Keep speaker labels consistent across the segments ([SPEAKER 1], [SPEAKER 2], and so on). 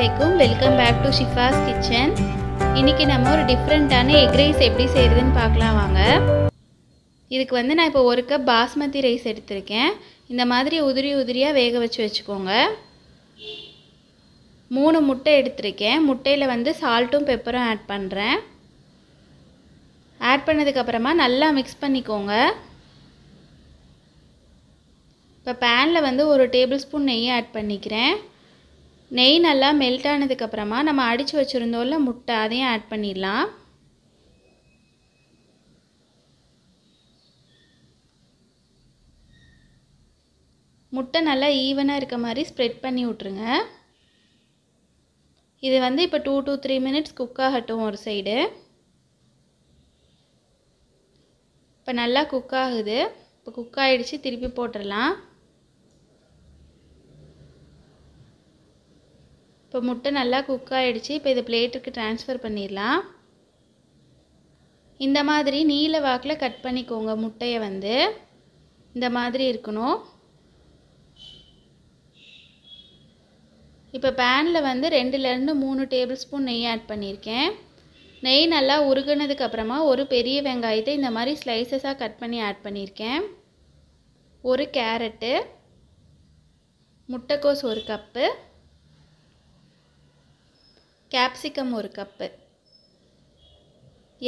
[SPEAKER 1] அலைக்கும் welcome back to Shifa's kitchen இன்றைக்கி நம்ம ஒரு டிஃப்ரெண்ட்டான எக் ரைஸ் எப்படி செய்கிறதுன்னு பார்க்கலாம் வாங்க இதுக்கு வந்து நான் இப்போ ஒரு கப் பாஸ்மதி ரைஸ் எடுத்திருக்கேன் இந்த மாதிரி உதிரி உதிரியாக வேக வச்சு வச்சுக்கோங்க மூணு முட்டை எடுத்திருக்கேன் முட்டையில் வந்து சால்ட்டும் பெப்பரும் ஆட் பண்ணுறேன் ஆட் பண்ணதுக்கப்புறமா நல்லா மிக்ஸ் பண்ணிக்கோங்க இப்போ பேனில் வந்து ஒரு டேபிள் ஸ்பூன் நெய் ஆட் பண்ணிக்கிறேன் நெய் நல்லா மெல்ட் ஆனதுக்கப்புறமா நம்ம அடித்து வச்சுருந்தோம்ல முட்டை அதையும் ஆட் பண்ணிடலாம் முட்டை நல்லா ஈவனாக இருக்க மாதிரி ஸ்ப்ரெட் பண்ணி விட்ருங்க இது வந்து இப்போ two two three minutes cook ஆகட்டும் ஒரு சைடு இப்போ நல்லா குக் ஆகுது இப்போ குக் ஆகிடுச்சி திருப்பி போட்டுடலாம் இப்போ முட்டை நல்லா குக் ஆகிடுச்சு இப்போ இதை பிளேட்டுக்கு டிரான்ஸ்ஃபர் பண்ணிடலாம் இந்த மாதிரி நீல வாக்கில் கட் பண்ணிக்கோங்க முட்டையை வந்து இந்த மாதிரி இருக்கணும் இப்போ பேனில் வந்து ரெண்டுலேருந்து மூணு டேபிள் ஸ்பூன் நெய் ஆட் பண்ணியிருக்கேன் நெய் நல்லா உருகுனதுக்கப்புறமா ஒரு பெரிய வெங்காயத்தை இந்த மாதிரி ஸ்லைசஸாக கட் பண்ணி ஆட் பண்ணியிருக்கேன் ஒரு கேரட்டு முட்டைக்கோஸ் ஒரு கப்பு கேப்சிகம் ஒரு கப்பு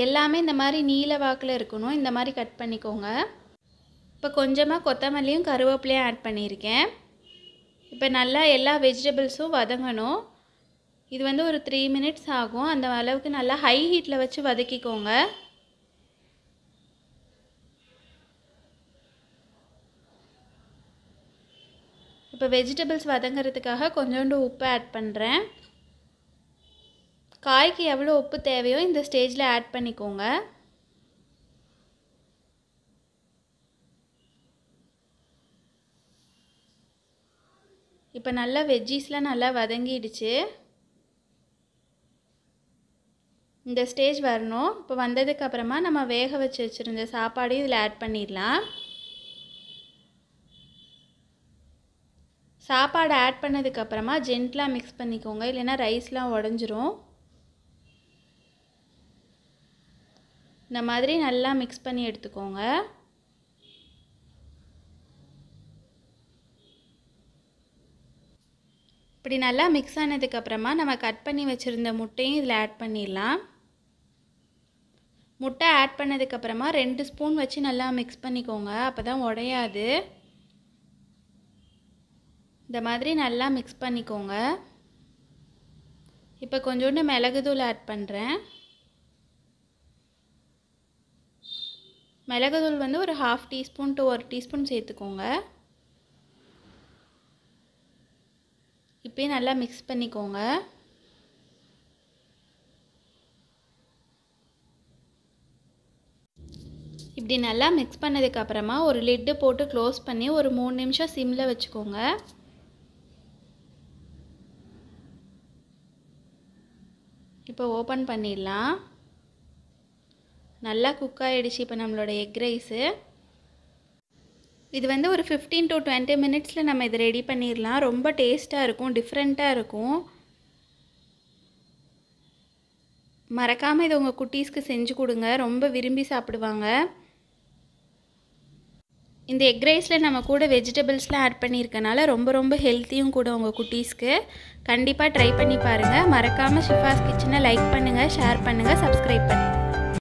[SPEAKER 1] எல்லாமே இந்த மாதிரி நீல வாக்கில் இருக்கணும் இந்த மாதிரி கட் பண்ணிக்கோங்க இப்போ கொஞ்சமாக கொத்தமல்லியும் கருவேப்பிலையும் ஆட் பண்ணியிருக்கேன் இப்போ நல்லா எல்லா வெஜிடபிள்ஸும் வதங்கணும் இது வந்து ஒரு த்ரீ மினிட்ஸ் ஆகும் அந்த அளவுக்கு நல்லா ஹை ஹீட்டில் வச்சு வதக்கிக்கோங்க இப்போ வெஜிடபிள்ஸ் வதங்கிறதுக்காக கொஞ்சோண்டு உப்பு ஆட் பண்ணுறேன் காய்க்கு எவ்வளோ உப்பு தேவையோ இந்த ஸ்டேஜில் ஆட் பண்ணிக்கோங்க இப்போ நல்லா வெஜ்ஜீஸ்லாம் நல்லா வதங்கிடுச்சு இந்த ஸ்டேஜ் வரணும் இப்போ வந்ததுக்கப்புறமா நம்ம வேக வச்சு வச்சுருந்த சாப்பாடு இதில் ஆட் பண்ணிடலாம் சாப்பாடு ஆட் பண்ணதுக்கப்புறமா ஜென்ட்லாம் மிக்ஸ் பண்ணிக்கோங்க இல்லைன்னா ரைஸ்லாம் உடஞ்சிரும் இந்த மாதிரி நல்லா மிக்ஸ் பண்ணி எடுத்துக்கோங்க இப்படி நல்லா மிக்ஸ் ஆனதுக்கப்புறமா நம்ம கட் பண்ணி வச்சுருந்த முட்டையும் இதில் ஆட் பண்ணிடலாம் முட்டை ஆட் பண்ணதுக்கப்புறமா ரெண்டு ஸ்பூன் வச்சு நல்லா மிக்ஸ் பண்ணிக்கோங்க அப்போ தான் உடையாது இந்த மாதிரி நல்லா மிக்ஸ் பண்ணிக்கோங்க இப்போ கொஞ்சோண்டு மிளகுதூள் ஆட் பண்ணுறேன் மிளகுதூள் வந்து ஒரு ஹாஃப் டீஸ்பூன் டு ஒரு டீஸ்பூன் சேர்த்துக்கோங்க இப்போயே நல்லா மிக்ஸ் பண்ணிக்கோங்க இப்படி நல்லா மிக்ஸ் பண்ணதுக்கப்புறமா ஒரு லிட்டு போட்டு க்ளோஸ் பண்ணி ஒரு மூணு நிமிஷம் சிம்மில் வச்சுக்கோங்க இப்போ ஓப்பன் பண்ணிடலாம் நல்லா குக் ஆகிடுச்சு இப்போ நம்மளோட எக் ரைஸு இது வந்து ஒரு ஃபிஃப்டீன் டு டுவெண்ட்டி மினிட்ஸில் நம்ம இதை ரெடி பண்ணிடலாம் ரொம்ப டேஸ்ட்டாக இருக்கும் டிஃப்ரெண்ட்டாக இருக்கும் மறக்காமல் இதை உங்கள் குட்டீஸ்க்கு செஞ்சு கொடுங்க ரொம்ப விரும்பி சாப்பிடுவாங்க இந்த எக் ரைஸில் நம்ம கூட வெஜிடபிள்ஸ்லாம் ஆட் பண்ணியிருக்கனால ரொம்ப ரொம்ப ஹெல்த்தியும் கூட உங்கள் குட்டீஸ்க்கு கண்டிப்பாக ட்ரை பண்ணி பாருங்கள் மறக்காமல் ஷிஃபாஸ் கிச்சனை லைக் பண்ணுங்கள் ஷேர் பண்ணுங்கள் சப்ஸ்கிரைப் பண்ணுங்கள்